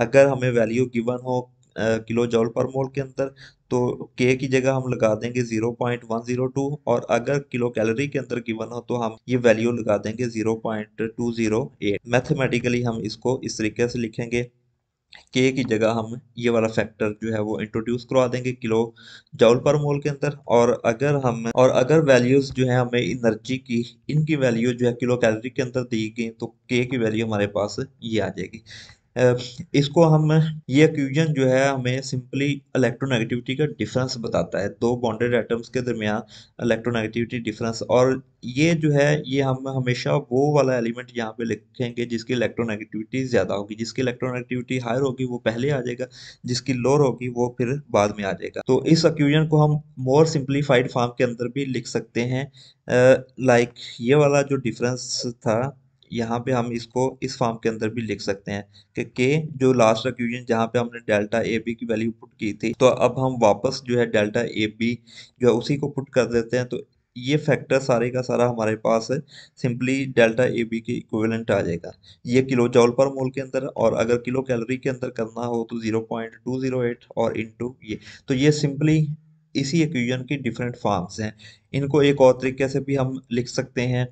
अगर हमें वैल्यू गिवन हो किलो जॉल पर मोल के अंदर तो के की जगह हम लगा देंगे zero point one zero two और अगर किलो कैलोरी के अंदर गिवन हो तो हम ये वैल्यू लगा देंगे zero point two zero eight mathematically हम इसको इस तरीके से लिखेंगे के की जगह हम ये वाला फैक्टर जो है वो इंट्रोड्यूस करवा देंगे किलो जाउल पर मोल के अंदर और अगर हम और अगर वैल्यूज़ जो है हमें एनर्जी की इनकी वैल्यू जो है किलो कैलोरी के अंदर दी गई तो के की वैल्यू हमारे पास ये आ जाएगी इसको हम ये एक्यूजन जो है हमें सिंपली इलेक्ट्रोनेगेटिविटी का डिफरेंस बताता है दो बॉन्डेड एटम्स के दरमियान इलेक्ट्रोनेगेटिविटी डिफरेंस और ये जो है ये हम हमेशा वो वाला एलिमेंट यहाँ पे लिखेंगे जिसकी इलेक्ट्रोनेगेटिविटी ज़्यादा होगी जिसकी इलेक्ट्रोनेगेटिविटी हायर होगी वो पहले आ जाएगा जिसकी लोअर होगी वो फिर बाद में आ जाएगा तो इस अक्यूजन को हम मोर सिंप्लीफाइड फॉर्म के अंदर भी लिख सकते हैं लाइक ये वाला जो डिफरेंस था यहाँ पे हम इसको इस फॉर्म के अंदर भी लिख सकते हैं कि के जो लास्ट इक्वेशन जहाँ पे हमने डेल्टा ए बी की वैल्यू पुट की थी तो अब हम वापस जो है डेल्टा ए बी जो है उसी को पुट कर देते हैं तो ये फैक्टर सारे का सारा हमारे पास है सिंपली डेल्टा ए बी के इक्विवेलेंट आ जाएगा ये किलो जॉल पर मोल के अंदर और अगर किलो कैलोरी के अंदर करना हो तो zero point two zero eight और इनटू ये तो ये सिंपली इसी इक्वेशन की डिफरेंट फॉर्म्स हैं इनको एक और तरीके से भी हम लिख सकते हैं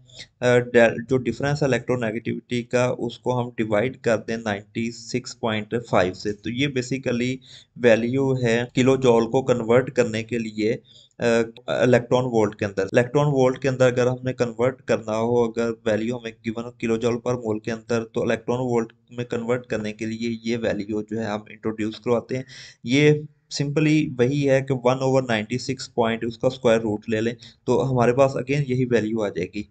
जो डिफरेंस इलेक्ट्रोनेगेटिविटी का उसको हम डिवाइड कर दें 96.5 से तो ये बेसिकली वैल्यू है किलो जॉल को कन्वर्ट करने के लिए इलेक्ट्रॉन वोल्ट के अंदर इलेक्ट्रॉन वोल्ट के अंदर अगर हमने कन्वर्ट करना हो अगर वैल्यू हमें given kilo joule per mole के अंदर तो इलेक्ट्रॉन वोल्ट में कन्वर्ट करने के लिए ये वैल्यू जो है हम इंट्रोड्यूस करवाते हैं ये सिंपली वही है कि one over ninety six point उसका स्क्वायर रूट ले लें तो हमारे पास अगेन यही वैल्यू आ जाएगी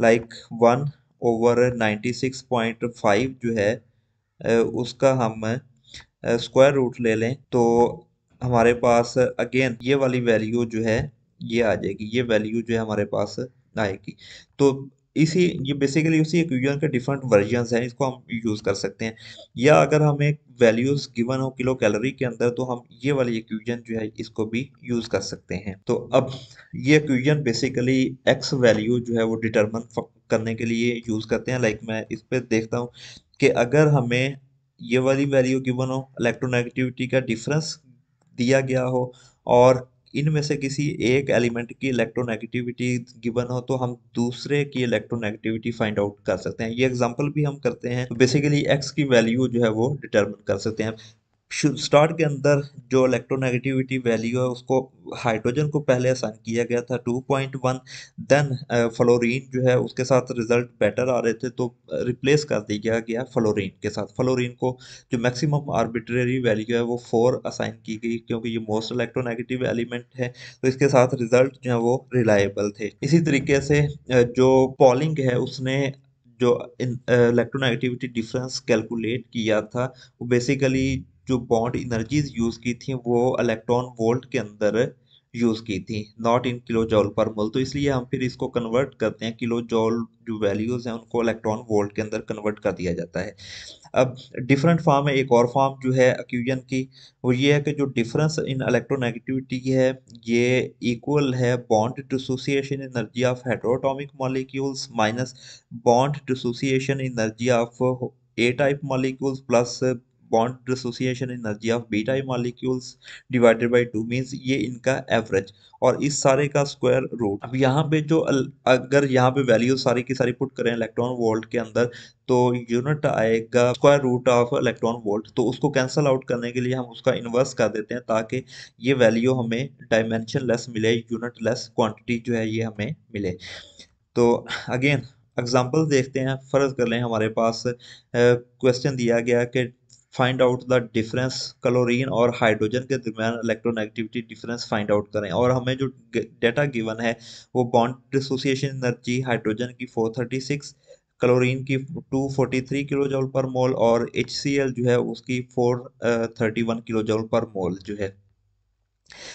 like one over ninety six point five जो है उसका हम स्क्वायर रूट ले लें तो हमारे पास अगेन ये वाली वैल्यू जो है ये आ जाएगी ये वैल्यू जो है हमारे पास आएगी तो इसी ये बेसिकली उसी इक्वेशन के डिफरेंट वर्जन हैं इसको हम यूज़ कर सकते हैं या अगर हमें वैल्यूज़ गिवन हो किलो कैलोरी के अंदर तो हम ये वाली इक्वेशन जो है इसको भी यूज़ कर सकते हैं तो अब ये इक्वेशन बेसिकली एक्स वैल्यू जो है वो डिटर्मन करने के लिए यूज़ करते हैं लाइक मैं इस पर देखता हूँ कि अगर हमें ये वाली वैल्यू गिवन हो इलेक्ट्रोनेगेटिविटी का डिफरेंस दिया गया हो और इनमें से किसी एक एलिमेंट की इलेक्ट्रोनेगेटिविटी गिवन हो तो हम दूसरे की इलेक्ट्रोनेगेटिविटी फाइंड आउट कर सकते हैं ये एग्जांपल भी हम करते हैं तो बेसिकली एक्स की वैल्यू जो है वो डिटर्मिन कर सकते हैं स्टार्ट के अंदर जो इलेक्ट्रोनेगेटिविटी वैल्यू है उसको हाइड्रोजन को पहले असाइन किया गया था 2.1 देन फ्लोरीन जो है उसके साथ रिजल्ट बेटर आ रहे थे तो रिप्लेस कर दिया गया फ्लोरीन के साथ फ्लोरीन को जो मैक्सिमम आर्बिट्रेरी वैल्यू है वो फोर असाइन की गई क्योंकि ये मोस्ट इलेक्ट्रोनेगेटिव एलिमेंट है तो इसके साथ रिजल्ट जो है वो रिलायबल थे इसी तरीके से जो पॉलिंग है उसने जो इलेक्ट्रोनेगेटिविटी डिफरेंस कैलकुलेट किया था वो बेसिकली जो बॉन्ड एनर्जीज यूज़ की थी वो इलेक्ट्रॉन वोल्ट के अंदर यूज़ की थी not in kilo joule per मोल तो इसलिए हम फिर इसको कन्वर्ट करते हैं किलो जॉल जो वैल्यूज़ हैं उनको इलेक्ट्रॉन वोल्ट के अंदर कन्वर्ट कर दिया जाता है अब डिफरेंट फॉर्म है एक और फॉर्म जो है अक्यूजन की वो ये है कि जो डिफरेंस इन इलेक्ट्रोनेगेटिविटी है ये इक्वल है bond dissociation energy of heteroatomic molecules minus bond dissociation energy of A type molecules plus bond dissociation energy of beta molecules divided by two means ये इनका एवरेज और इस सारे का स्क्वायर रूट अब यहाँ पे जो अगर यहाँ पे वैल्यू सारी की सारी पुट करें इलेक्ट्रॉन वोल्ट के अंदर तो यूनिट आएगा square root of electron volt तो उसको कैंसिल आउट करने के लिए हम उसका इन्वर्स कर देते हैं ताकि ये वैल्यू हमें डायमेंशन लेस मिले यूनिट लेस क्वांटिटी जो है ये हमें मिले तो अगेन एग्जांपल देखते हैं फ़र्ज़ कर लें हमारे पास क्वेश्चन दिया गया कि find out the difference chlorine और हाइड्रोजन के दरमियान इलेक्ट्रोनेगेटिविटी डिफरेंस फाइंड आउट करें और हमें जो डेटा गिवन है वो बॉन्ड डिसोसिएशन एनर्जी हाइड्रोजन की 436 क्लोरीन की 243 किलो जूल पर मोल और एच जो है उसकी 431 किलो जूल पर मोल जो है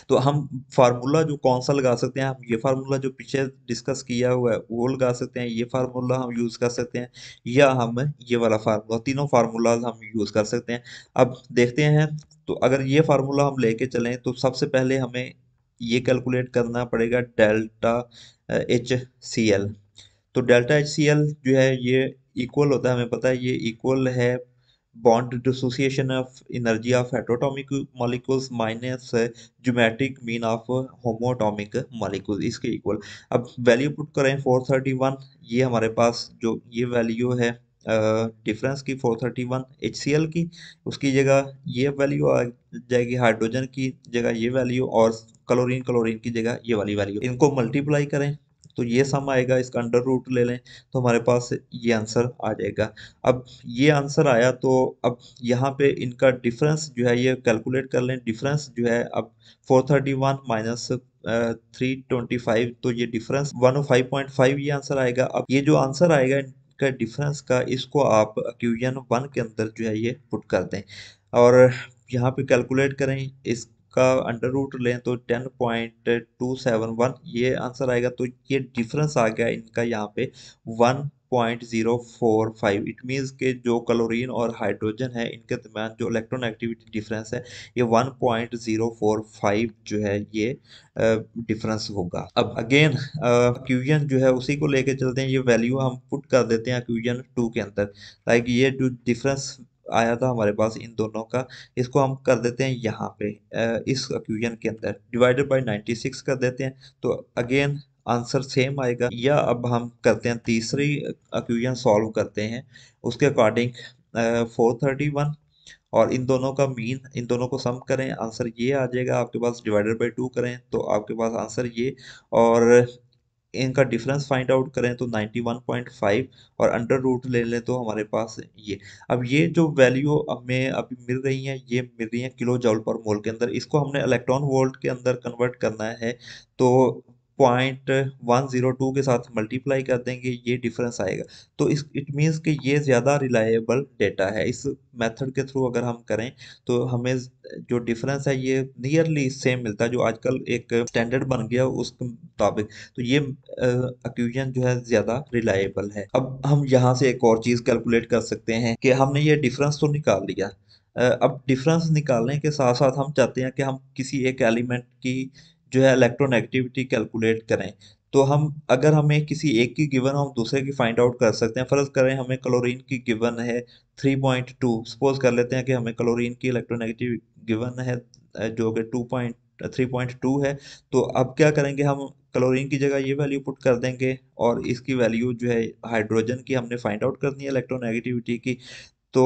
तो हम फार्मूला जो कौन सा लगा सकते हैं हम ये फार्मूला जो पीछे डिस्कस किया हुआ है वो लगा सकते हैं ये फार्मूला हम यूज़ कर सकते हैं या हम ये वाला फार्मूला तीनों फार्मूलाज हम यूज़ कर सकते हैं अब देखते हैं तो अगर ये फार्मूला हम लेके चलें तो सबसे पहले हमें ये कैलकुलेट करना पड़ेगा डेल्टा एच सी एल तो डेल्टा एच सी एल जो है ये इक्वल होता है हमें पता है ये इक्वल है bond dissociation of energy of heteroatomic molecules minus geometric mean of homoatomic molecules इसके इक्वल अब वैल्यू पुट करें 431 ये हमारे पास जो ये वैल्यू है डिफरेंस uh, की 431 एल की उसकी जगह ये वैल्यू आ जाएगी हाइड्रोजन की जगह ये वैल्यू और क्लोरीन क्लोरीन की जगह ये वाली वैल्यू इनको मल्टीप्लाई करें तो ये सम आएगा इसका अंडर रूट ले लें तो हमारे पास ये आंसर आ जाएगा अब ये आंसर आया तो अब यहाँ पे इनका डिफरेंस जो है ये कैलकुलेट कर लें डिफरेंस जो है अब 431 माइनस थ्री ट्वेंटी फाइव तो ये difference one five point five ये आंसर आएगा अब ये जो आंसर आएगा इनका डिफरेंस का इसको आप क्यूजन वन के अंदर जो है ये पुट कर दें और यहाँ पे कैलकुलेट करें इस का अंडर रूट लें तो ten point two seven one ये आंसर आएगा तो ये डिफरेंस आ गया इनका यहाँ पे one point zero four five it means के जो क्लोरीन और हाइड्रोजन है इनके दरमियान जो इलेक्ट्रॉन एक्टिविटी डिफरेंस है ये one point zero four five जो है ये डिफरेंस होगा अब अगेन क्यूजन जो है उसी को लेके चलते हैं ये वैल्यू हम पुट कर देते हैं क्यूजन टू के अंदर लाइक ये जो डिफरेंस आया था हमारे पास इन दोनों का इसको हम कर देते हैं यहाँ पे इस अक्यूजन के अंदर डिवाइडेड बाय 96 कर देते हैं तो अगेन आंसर सेम आएगा या अब हम करते हैं तीसरी अक्यूजन सॉल्व करते हैं उसके अकॉर्डिंग फोर थर्टी वन और इन दोनों का मीन इन दोनों को सम करें आंसर ये आ जाएगा आपके पास डिवाइडेड बाई टू करें तो आपके पास आंसर ये और इनका डिफरेंस फाइंड आउट करें तो 91.5 और अंडर रूट ले लें तो हमारे पास ये अब ये जो वैल्यू हमें अभी मिल रही है ये मिल रही है किलो जॉल पर मोल के अंदर इसको हमने इलेक्ट्रॉन वोल्ट के अंदर कन्वर्ट करना है तो पॉइंट वन ज़ीरो टू के साथ मल्टीप्लाई कर देंगे ये डिफरेंस आएगा तो इस इट मींस कि ये ज़्यादा रिलायबल डेटा है इस मेथड के थ्रू अगर हम करें तो हमें जो डिफरेंस है ये नियरली सेम मिलता है जो आजकल एक स्टैंडर्ड बन गया उसके मुताबिक तो ये अक्यूजन जो है ज़्यादा रिलायबल है अब हम यहाँ से एक और चीज़ कैलकुलेट कर सकते हैं कि हमने ये डिफरेंस तो निकाल लिया अब डिफरेंस निकालने के साथ साथ हम चाहते हैं कि हम किसी एक एलिमेंट की जो है इलेक्ट्रोनेगेटिविटी कैलकुलेट करें तो हम अगर हमें किसी एक की गिवन हम दूसरे की फाइंड आउट कर सकते हैं फ़र्ज़ करें हमें क्लोरीन की गिवन है 3.2 सपोज कर लेते हैं कि हमें क्लोरीन की इलेक्ट्रोनेगेटिव गिवन है जो कि पॉइंट 3.2 है तो अब क्या करेंगे हम क्लोरीन की जगह ये वैल्यू पुट कर देंगे और इसकी वैल्यू जो है हाइड्रोजन की हमने फाइंड आउट करनी है इलेक्ट्रोनेगेटिविटी की तो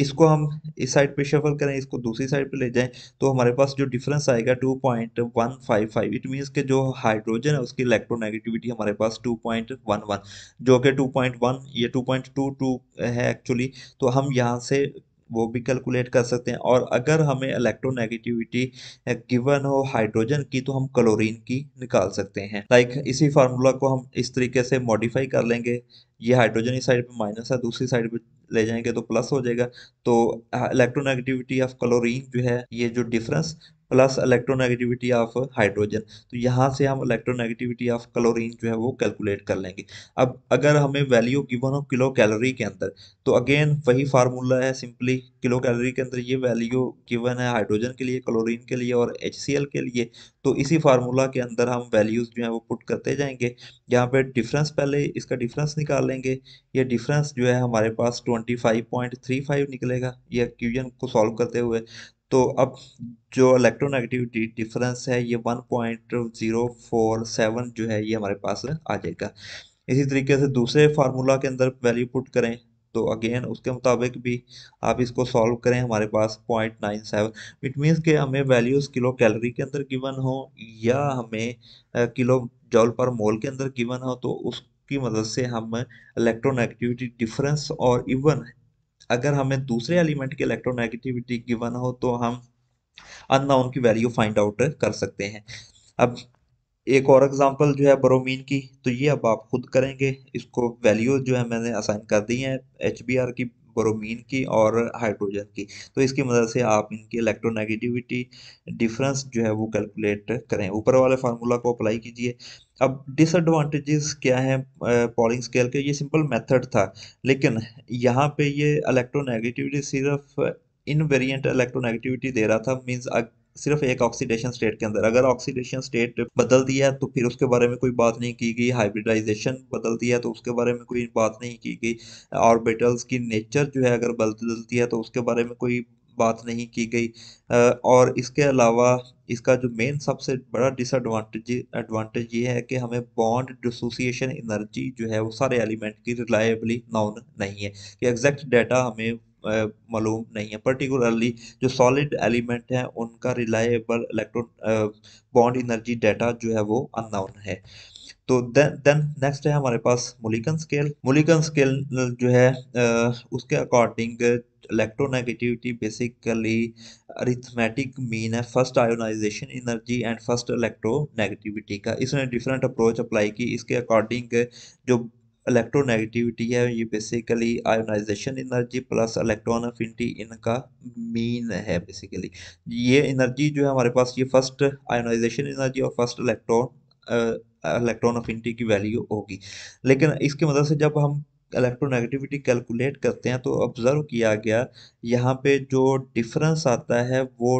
इसको हम इस साइड पे शफल करें इसको दूसरी साइड पे ले जाएं तो हमारे पास जो डिफरेंस आएगा 2.155 इट मींस के जो हाइड्रोजन है उसकी इलेक्ट्रोनेगेटिविटी हमारे पास 2.11 जो कि 2.1 ये 2.22 है एक्चुअली तो हम यहाँ से वो भी कैलकुलेट कर सकते हैं और अगर हमें इलेक्ट्रोनेगेटिविटी गिवन हो हाइड्रोजन की तो हम क्लोरीन की निकाल सकते हैं लाइक like, इसी फार्मूला को हम इस तरीके से मॉडिफाई कर लेंगे ये हाइड्रोजन इस साइड पे माइनस है दूसरी साइड पे ले जाएंगे तो प्लस हो जाएगा तो इलेक्ट्रोनेगेटिविटी ऑफ क्लोरीन जो है ये जो difference plus electronegativity of hydrogen तो यहाँ से हम इलेक्ट्रोनेगेटिविटी ऑफ क्लोरीन जो है वो कैलकुलेट कर लेंगे अब अगर हमें वैल्यू गिवन हो किलो कैलोरी के अंदर तो अगेन वही फार्मूला है सिंपली किलो कैलोरी के अंदर ये वैल्यू गिवन है हाइड्रोजन के लिए क्लोरीन के लिए और एच के लिए तो इसी फार्मूला के अंदर हम वैल्यूज़ जो है वो पुट करते जाएंगे यहाँ पे डिफरेंस पहले इसका डिफरेंस निकाल लेंगे ये डिफरेंस जो है हमारे पास ट्वेंटी निकलेगा ये क्यूजन को सॉल्व करते हुए तो अब जो इलेक्ट्रोनेगेटिविटी डिफरेंस है ये 1.047 जो है ये हमारे पास आ जाएगा इसी तरीके से दूसरे फार्मूला के अंदर वैल्यू पुट करें तो अगेन उसके मुताबिक भी आप इसको सॉल्व करें हमारे पास point nine seven it means कि हमें वैल्यूज़ किलो कैलोरी के अंदर गिवन हो या हमें किलो जॉल पर मोल के अंदर गिवन हो तो उसकी मदद से हम इलेक्ट्रोनेगेटिविटी डिफरेंस और इवन अगर हमें दूसरे एलिमेंट की इलेक्ट्रोनेगेटिविटी गिवन हो तो हम अननाउन की वैल्यू फाइंड आउट कर सकते हैं अब एक और एग्जांपल जो है ब्रोमीन की तो ये अब आप खुद करेंगे इसको वैल्यू जो है मैंने असाइन कर दी है एच की ब्रोमीन की और हाइड्रोजन की तो इसकी मदद से आप इनकी इलेक्ट्रोनेगेटिविटी डिफरेंस जो है वो कैलकुलेट करें ऊपर वाले फार्मूला को अप्लाई कीजिए अब डिसएडवांटेजेस क्या हैं पॉलिंग स्केल के ये सिंपल मेथड था लेकिन यहाँ पे ये इलेक्ट्रोनेगेटिविटी सिर्फ इनवेरिएंट इलेक्ट्रोनेगेटिविटी दे रहा था मीन्स सिर्फ एक ऑक्सीडेशन स्टेट के अंदर अगर ऑक्सीडेशन स्टेट बदल दिया तो फिर उसके बारे में कोई बात नहीं की गई हाइब्रिडाइजेशन बदल दिया तो उसके बारे में कोई बात नहीं की गई ऑर्बिटल्स की नेचर जो है अगर बदलती है तो उसके बारे में कोई बात नहीं की गई और इसके अलावा इसका जो मेन सबसे बड़ा डिसएडवांटेज एडवांटेज ये है कि हमें बॉन्ड डिसोसिएशन एनर्जी जो है वो सारे एलिमेंट की रिलायबली नॉन नहीं है कि एग्जैक्ट डाटा हमें मालूम नहीं है पर्टिकुलरली जो सॉलिड एलिमेंट हैं उनका reliable electron bond energy data जो है वो अननाउन है तो देन नेक्स्ट है हमारे पास मोलिकन स्केल मोलिकन स्केल जो है उसके according electronegativity basically arithmetic mean है first ionization energy and first electronegativity का इसने डिफरेंट अप्रोच अप्लाई की इसके अकॉर्डिंग जो इलेक्ट्रोनेगेटिविटी है ये basically ionization energy plus electron affinity इनका मीन है बेसिकली ये एनर्जी जो है हमारे पास ये फर्स्ट आयोनाइजेशन एनर्जी और फर्स्ट इलेक्ट्रॉन इलेक्ट्रॉन अफिनिटी की वैल्यू होगी लेकिन इसके मदद से जब हम इलेक्ट्रोनेगेटिविटी कैलकुलेट करते हैं तो ऑब्ज़र्व किया गया यहाँ पे जो डिफरेंस आता है वो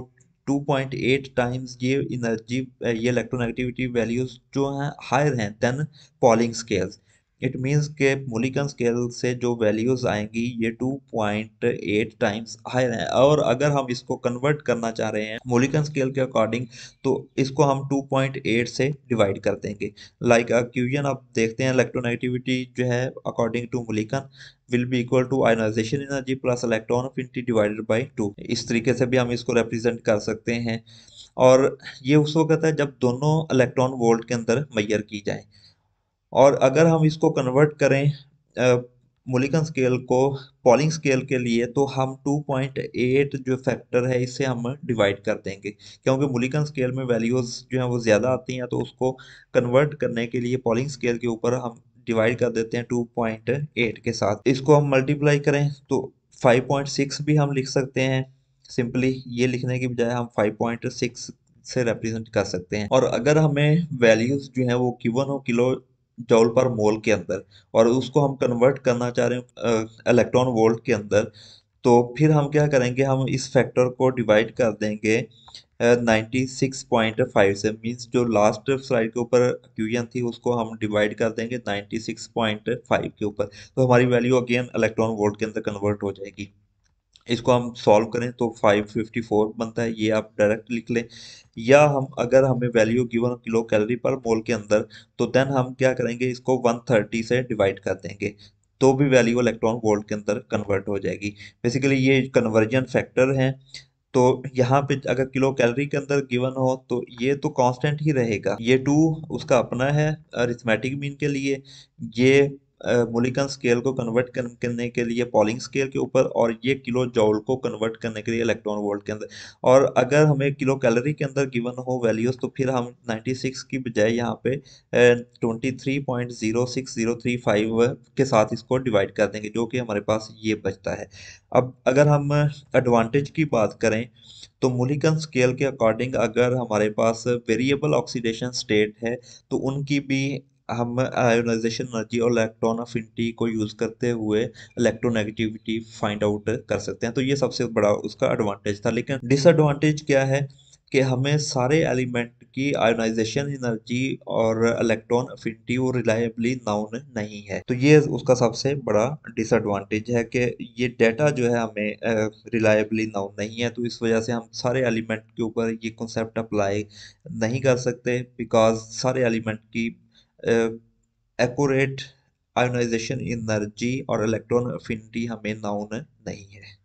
2.8 टाइम्स ये एनर्जी ये इलेक्ट्रोनेगेटिविटी वैल्यूज़ जो हैं हायर हैं then Pauling scales it means के मोलिकन स्केल से जो वैल्यूज़ आएंगी ये 2.8 टाइम्स हायर है और अगर हम इसको कन्वर्ट करना चाह रहे हैं मोलिकन स्केल के अकॉर्डिंग तो इसको हम 2.8 से डिवाइड कर देंगे लाइक अक्यूजन e आप देखते हैं इलेक्ट्रोनेगेटिविटी जो है according to Mulliken will be equal to ionization energy plus electron affinity divided by two इस तरीके से भी हम इसको रिप्रेजेंट कर सकते हैं और ये उस वक्त है जब दोनों इलेक्ट्रॉन वोल्ट के अंदर मैयर की जाए और अगर हम इसको कन्वर्ट करें मोलिकन स्केल को पॉलिंग स्केल के लिए तो हम 2.8 जो फैक्टर है इसे हम डिवाइड कर देंगे क्योंकि मोलिकन स्केल में वैल्यूज़ जो हैं वो ज़्यादा आती हैं तो उसको कन्वर्ट करने के लिए पॉलिंग स्केल के ऊपर हम डिवाइड कर देते हैं 2.8 के साथ इसको हम मल्टीप्लाई करें तो 5.6 भी हम लिख सकते हैं सिंपली ये लिखने की बजाय हम 5.6 से रिप्रेजेंट कर सकते हैं और अगर हमें वैल्यूज़ जो हैं वो किवन हो किलो जौल पर मोल के अंदर और उसको हम कन्वर्ट करना चाह रहे हैं इलेक्ट्रॉन वोल्ट के अंदर तो फिर हम क्या करेंगे हम इस फैक्टर को डिवाइड कर देंगे नाइन्टी सिक्स पॉइंट फाइव से मीन्स जो लास्ट स्लाइड के ऊपर क्यूजन थी उसको हम डिवाइड कर देंगे नाइन्टी सिक्स पॉइंट फाइव के ऊपर तो हमारी वैल्यू अगेन इलेक्ट्रॉन वोल्ट के अंदर कन्वर्ट हो जाएगी इसको हम सॉल्व करें तो 554 बनता है ये आप डायरेक्ट लिख लें या हम अगर हमें वैल्यू गिवन किलो कैलोरी पर मोल के अंदर तो देन हम क्या करेंगे इसको 130 से डिवाइड कर देंगे तो भी वैल्यू इलेक्ट्रॉन वोल्ट के अंदर कन्वर्ट हो जाएगी बेसिकली ये कन्वर्जन फैक्टर हैं तो यहाँ पे अगर किलो कैलोरी के अंदर गिवन हो तो ये तो कांस्टेंट ही रहेगा ये टू उसका अपना है अरिथमेटिक मीन के लिए ये मोलिकन स्केल को कन्वर्ट करने के लिए पॉलिंग स्केल के ऊपर और ये किलो जॉल को कन्वर्ट करने के लिए इलेक्ट्रॉन वोल्ट के अंदर और अगर हमें किलो कैलोरी के अंदर गिवन हो वैल्यूज तो फिर हम 96 की बजाय यहाँ पे 23.06035 के साथ इसको डिवाइड कर देंगे जो कि हमारे पास ये बचता है अब अगर हम एडवांटेज की बात करें तो मोलिकन स्केल के अकॉर्डिंग अगर हमारे पास वेरिएबल ऑक्सीडेशन स्टेट है तो उनकी भी हम आयोनाइजेशन uh, एनर्जी और इलेक्ट्रॉन अफिनिटी को यूज़ करते हुए इलेक्ट्रोनेगेटिविटी फाइंड आउट कर सकते हैं तो ये सबसे बड़ा उसका एडवांटेज था लेकिन डिसएडवांटेज क्या है कि हमें सारे एलिमेंट की आयोनाइजेशन एनर्जी और इलेक्ट्रॉन अफिनिटी वो रिलायबली नाउन नहीं है तो ये उसका सबसे बड़ा डिसएडवांटेज है कि ये डेटा जो है हमें रिलायबली uh, नाउन नहीं है तो इस वजह से हम सारे एलिमेंट के ऊपर ये कॉन्सेप्ट अप्लाई नहीं कर सकते बिकॉज सारे एलिमेंट की एकोरेट आयोनाइजेशन एनर्जी और इलेक्ट्रॉन अफिनिटी हमें नाउन नहीं है